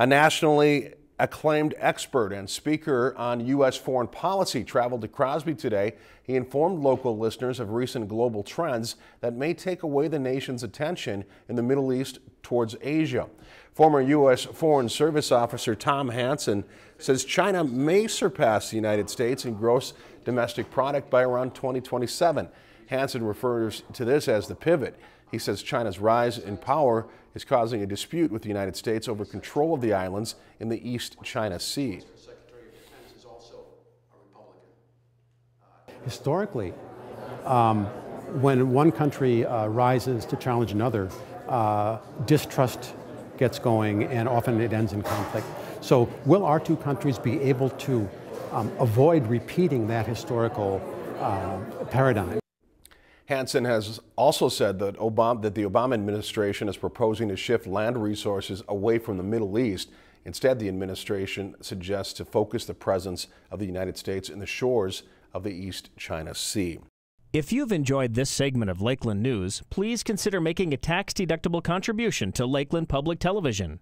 A nationally acclaimed expert and speaker on U.S. foreign policy traveled to Crosby today. He informed local listeners of recent global trends that may take away the nation's attention in the Middle East towards Asia. Former U.S. Foreign Service Officer Tom Hansen says China may surpass the United States in gross domestic product by around 2027. Hansen refers to this as the pivot. He says China's rise in power is causing a dispute with the United States over control of the islands in the East China Sea. Historically, um, when one country uh, rises to challenge another, uh, distrust gets going and often it ends in conflict. So, will our two countries be able to um, avoid repeating that historical uh, paradigm? Hansen has also said that, Obama, that the Obama administration is proposing to shift land resources away from the Middle East. Instead, the administration suggests to focus the presence of the United States in the shores of the East China Sea. If you've enjoyed this segment of Lakeland News, please consider making a tax-deductible contribution to Lakeland Public Television.